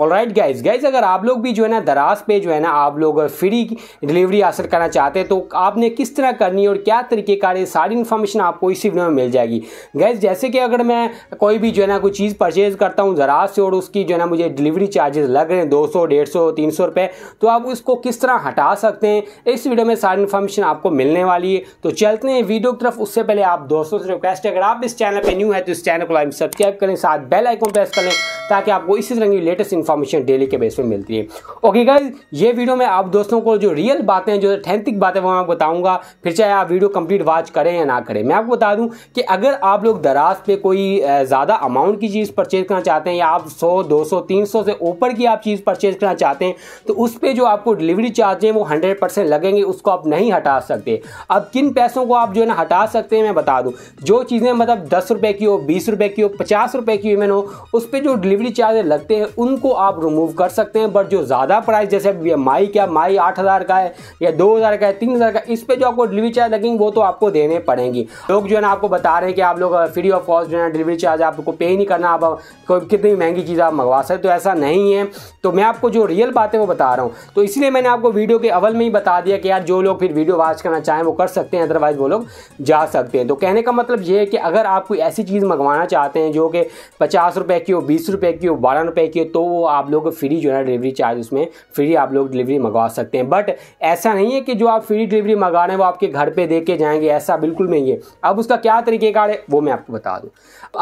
all right guys guys अगर आप लोग भी जो है ना दराज पे जो है ना आप लोग फ्री डिलीवरी हासिल करना चाहते हैं तो आपने किस तरह करनी है और क्या तरीके का है सारी इन्फॉर्मेशन आपको इसी वीडियो में मिल जाएगी गाइज जैसे कि अगर मैं कोई भी जो है ना कोई चीज़ परचेज करता हूँ दराज से और उसकी जो है ना मुझे डिलीवरी चार्जेस लग रहे हैं दो सौ डेढ़ सौ तीन सौ रुपये तो आप उसको किस तरह हटा सकते हैं इस वीडियो में सारी इन्फॉर्मेशन आपको मिलने वाली है तो चलते हैं वीडियो की तरफ उससे पहले आप दोस्तों से रिक्वेस्ट है अगर आप इस चैनल पर न्यू है तो इस चैनल को लाइक सब्सक्राइब करें साथ बेल आइकॉन प्रेस करें ताकि आपको इसी तरह की लेटेस्ट इन्फॉर्मेशन डेली के बेस में मिलती है ओके गाइज ये वीडियो में आप दोस्तों को जो रियल बातें जो ठेंथिक बातें वो मैं आपको बताऊँगा फिर चाहे आप वीडियो कंप्लीट वॉच करें या ना करें मैं आपको बता दूँ कि अगर आप लोग दराज पे कोई ज़्यादा अमाउंट की चीज़ परचेज करना चाहते हैं या आप सौ दो सौ तीन सौ से ऊपर की आप चीज़ परचेज करना चाहते हैं तो उस पर जो आपको डिलीवरी चार्ज है वो हंड्रेड परसेंट लगेंगे उसको आप नहीं हटा सकते अब किन पैसों को आप जो है ना हटा सकते हैं मैं बता दूँ जो चीज़ें मतलब दस रुपये की हो बीस रुपए की हो पचास रुपए की इवन हो उस पर जो डिलीवरी चार्ज लगते हैं उनको आप रिमूव कर सकते हैं बट जो ज़्यादा प्राइस जैसे माई क्या माई आठ हज़ार का है या दो हज़ार का है तीन हज़ार का इस पर जो आपको डिलीवरी चार्ज लगेंगे वो तो आपको देने पड़ेंगे लोग जो है ना आपको बता रहे हैं कि आप लोग फ्री ऑफ कॉस्ट जो है डिलीवरी चार्ज आपको पे नहीं करना आप कोई कितनी महंगी चीज़ आप मंगवा सकते तो ऐसा नहीं है तो मैं आपको जो रियल बात है वो बता रहा हूँ तो इसलिए मैंने आपको वीडियो के अवल में ही बता दिया कि यार जो लोग फिर वीडियो वॉच करना चाहें वो कर सकते हैं अदरवाइज़ वो लोग जा सकते हैं तो कहने का मतलब ये है कि अगर आप कोई ऐसी चीज़ मंगवाना चाहते हैं जो कि पचास रुपये की हो बीस रुपये रुपये की हो बारह रुपये की हो तो वो आप लोग फ्री जो है डिलीवरी चार्ज उसमें फ्री आप लोग डिलीवरी मंगवा सकते हैं बट ऐसा नहीं है कि जो आप फ्री डिलीवरी मंगा रहे हैं वो आपके घर पर दे के जाएंगे ऐसा बिल्कुल नहीं है अब उसका क्या तरीकेकार है वो मैं आपको बता दूँ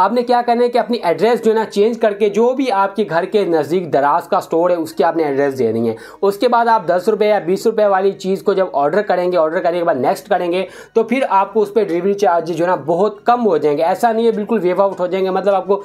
आपने क्या करना है कि अपनी एड्रेस जो है ना चेंज करके जो भी आपके घर के नज़दीक दराज का स्टोर है उसके आपने एड्रेस देनी है उसके बाद आप दस रुपये या बीस रुपये वाली चीज़ को जब ऑर्डर करेंगे ऑर्डर करने के बाद नेक्स्ट करेंगे तो फिर आपको उस पर डिलीवरी चार्ज जो है ना बहुत कम हो जाएंगे ऐसा नहीं है बिल्कुल वेव आउट हो जाएंगे मतलब आपको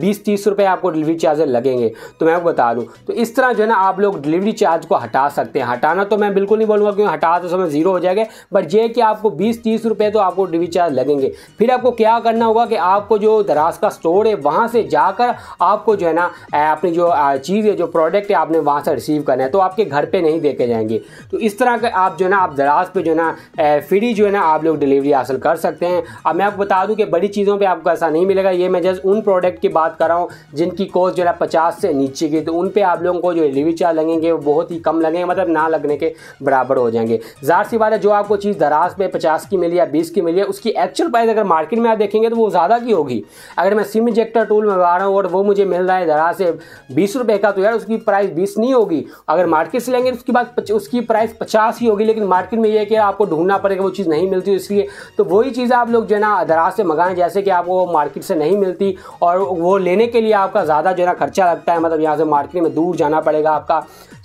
बीस तीस रुपये पे आपको डिलीवरी चार्जेस लगेंगे तो मैं आपको बता दूँ तो इस तरह जो है ना आप लोग डिलीवरी चार्ज को हटा सकते हैं हटाना तो मैं बिल्कुल नहीं बोलूँगा क्योंकि हटा तो समय जीरो हो जाएगा बट ये कि आपको बीस तीस रुपये तो आपको डिलीवरी चार्ज लगेंगे फिर आपको क्या करना होगा कि आपको जो दराज का स्टोर है वहाँ से जाकर आपको जो है ना अपनी जो चीज़ है जो प्रोडक्ट है आपने वहाँ से रिसीव करना है तो आपके घर पर नहीं देखे जाएंगे तो इस तरह के आप जो है ना आप दराज पर जो है ना फ्री जो है ना आप लोग डिलीवरी हासिल कर सकते हैं अब मैं आपको बता दूँ कि बड़ी चीज़ों पर आपको ऐसा नहीं मिलेगा ये मैं जस्ट उन प्रोडक्ट की बात कर रहा हूँ जिनकी कॉस्ट जो है पचास से नीचे की तो उन पर आप लोगों को जो डिलीवरी चार्ज लगेंगे वो बहुत ही कम लगेंगे मतलब ना लगने के बराबर हो जाएंगे ज़ाहिर सी बात है जो आपको चीज़ दराज पे पचास की मिली या बीस की मिली है उसकी एक्चुअल प्राइस अगर मार्केट में आप देखेंगे तो वो ज़्यादा की होगी अगर मैं सिम इंजेक्टर टूल मंगवा रहा हूँ और वो मुझे मिल रहा है दराज से बीस रुपये का तो यार उसकी प्राइस बीस नहीं होगी अगर मार्केट से लेंगे तो उसके बाद उसकी प्राइस पचास ही होगी लेकिन मार्केट में ये है कि आपको ढूंढना पड़ेगा वो चीज़ नहीं मिलती इसलिए तो वही चीज़ आप लोग जो है ना दराज से मंगाएं जैसे कि आपको मार्केट से नहीं मिलती और वो लेने के लिए आपका ज़्यादा जो है ना खर्चा लगता है मतलब यहाँ से मार्केट में दूर जाना पड़ेगा आपका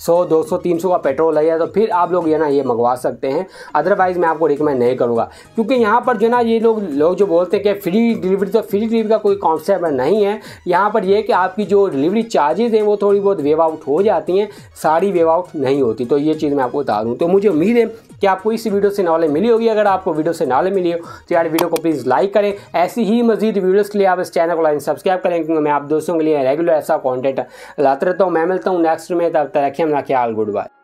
सौ दो सौ तीन सौ का पेट्रोल जाए तो फिर आप लोग ये ना ये मंगवा सकते हैं अदरवाइज़ मैं आपको रिकमेंड नहीं करूँगा क्योंकि यहाँ पर जो ना ये लोग लोग जो बोलते हैं कि फ्री डिलीवरी तो फ्री डिलीवरी का कोई कॉन्सेप्ट नहीं है यहाँ पर यह कि आपकी जो डिलीवरी चार्जेज़ हैं वो थोड़ी बहुत वेव आउट हो जाती हैं सारी वेव आउट नहीं होती तो ये चीज़ मैं आपको बता दूँ तो मुझे उम्मीद है कि आपको इस वीडियो से नॉलेज मिली होगी अगर आपको वीडियो से नॉलेज मिली हो तो यार वीडियो को प्लीज़ लाइक करें ऐसी ही मजीद वीडियोज़ के लिए आप इस चैनल को लाइन सब्सक्राइब करें क्योंकि मैं आप दोस्तों के लिए रेगुलर ऐसा कॉन्टेंट लाते रहता हूँ मैं मिलता हूँ नेक्स्ट में तब तक रखें चंगा ऑल गुड बाय